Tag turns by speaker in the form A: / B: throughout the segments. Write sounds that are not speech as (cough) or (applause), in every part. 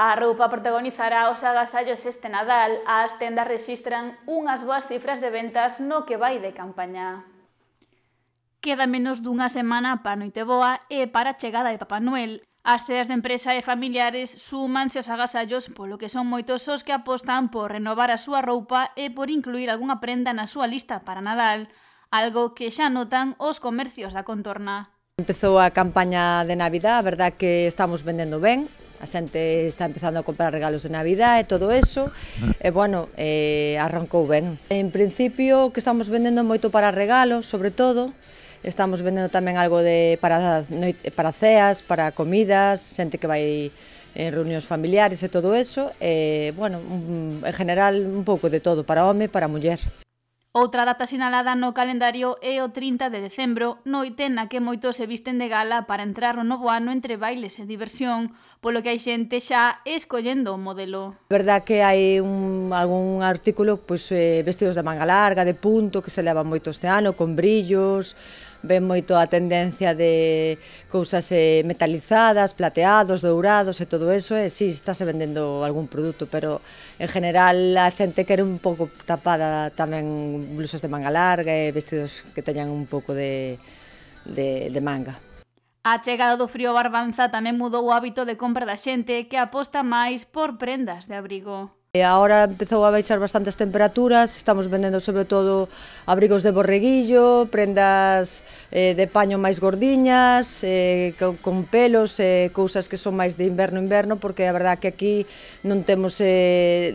A: A roupa protagonizará os agasallos este Nadal, as tendas rexistran unhas boas cifras de ventas no que vai de campaña. Queda menos dunha semana para Noiteboa e para a chegada de Papá Noel. As cedas de empresa e familiares súmanse aos agasallos, polo que son moitos os que apostan por renovar a súa roupa e por incluir algunha prenda na súa lista para Nadal, algo que xa notan os comercios da contorna.
B: Empezou a campaña de Navidad, a verdad que estamos vendendo ben, a xente está empezando a comprar regalos de Navidad e todo eso, (laughs) e bueno, eh, arrancou ben. En principio, que estamos vendendo moito para regalos, sobre todo, estamos vendendo tamén algo de para, para ceas, para comidas, xente que vai en reunións familiares e todo eso, e, bueno, mm, en general un pouco de todo, para home e para muller.
A: Outra data sinalada no calendario é o 30 de decembro, noite na que moitos se visten de gala para entrar o novo ano entre bailes e diversión, polo que hai xente xa escollendo o modelo.
B: Verdad que hai un, algún artículo pois, pues, eh, vestidos de manga larga, de punto, que se levan moito este ano, con brillos, ven moito a tendencia de cousas eh, metalizadas, plateados, dourados e todo eso, e eh, si, sí, estáse vendendo algún produto, pero en general a xente quere un pouco tapada tamén blusas de manga larga e vestidos que teñan un pouco de, de, de manga.
A: A chegada do frío Barbanza tamén mudou o hábito de compra da xente que aposta máis por prendas de abrigo.
B: E agora empezou a baixar bastantes temperaturas, estamos vendendo sobre todo abrigos de borreguillo, prendas eh, de paño máis gordiñas, eh, con, con pelos, eh, cousas que son máis de inverno-inverno, porque a verdad que aquí non temos... Eh,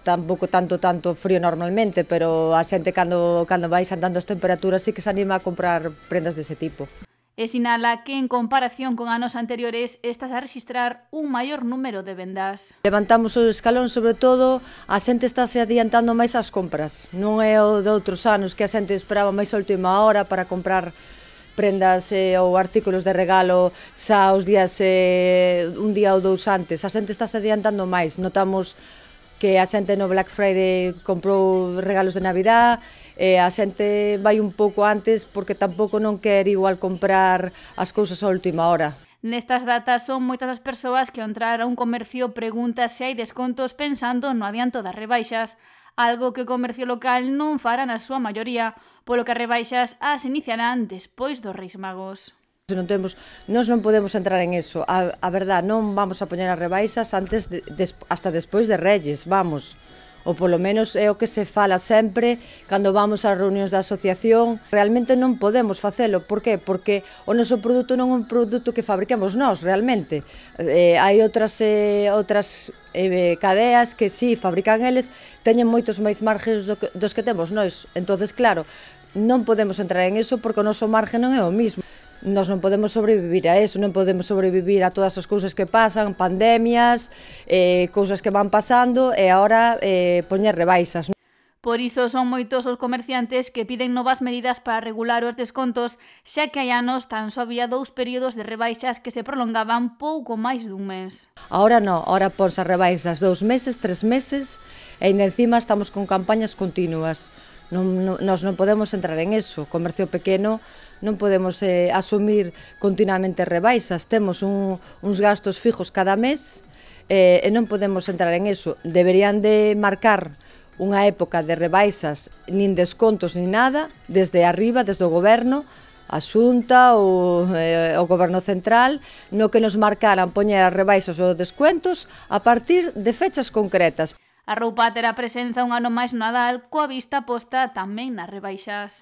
B: tampouco tanto tanto frío normalmente, pero a xente cando, cando vais andando as temperaturas sí que se anima a comprar prendas dese tipo.
A: E sinala que, en comparación con anos anteriores, estás a registrar un maior número de vendas.
B: Levantamos o escalón, sobre todo, a xente está se adiantando máis as compras. Non é o de outros anos que a xente esperaba máis a última hora para comprar prendas eh, ou artículos de regalo xa os días eh, un día ou dous antes. A xente está se adiantando máis. Notamos que a xente no Black Friday comprou regalos de Navidad, e a xente vai un pouco antes porque tampouco non quer igual comprar as cousas a última hora.
A: Nestas datas son moitas as persoas que ao entrar a un comercio pregunta se hai descontos pensando no adianto das rebaixas, algo que o comercio local non fará na súa maioría, polo que as rebaixas as iniciarán despois dos Reis Magos.
B: Se non temos, nós non podemos entrar en eso. A, a verdad, non vamos a poñer as rebaixas antes de, des, hasta despois de Reyes, vamos. Ou polo menos é o que se fala sempre cando vamos ás reunións da asociación. Realmente non podemos facelo. Por qué? Porque o noso produto non é un produto que fabriquemos nós, realmente. Eh, hai outras eh, outras eh, cadeas que si sí, fabrican eles, teñen moitos máis margens do que, dos que temos nós. Entonces, claro, non podemos entrar en eso porque o noso margen non é o mismo. Nos non podemos sobrevivir a eso, non podemos sobrevivir a todas as cousas que pasan, pandemias, eh, cousas que van pasando e agora eh, poñer rebaixas.
A: Por iso son moitos os comerciantes que piden novas medidas para regular os descontos, xa que hai anos tan só había dous períodos de rebaixas que se prolongaban pouco máis dun mes.
B: Ahora non, ahora ponse rebaixas dous meses, tres meses, e encima estamos con campañas continuas. Non, non, nós non podemos entrar en eso. O comercio pequeno non podemos eh, asumir continuamente rebaixas. Temos un, uns gastos fijos cada mes eh, e non podemos entrar en eso. Deberían de marcar unha época de rebaixas, nin descontos, nin nada, desde arriba, desde o goberno, a Xunta ou eh, o Goberno Central no que nos marcaran poñer as rebaixas ou descuentos a partir de fechas concretas.
A: A roupa terá presenza un ano máis no Nadal coa vista posta tamén nas rebaixas.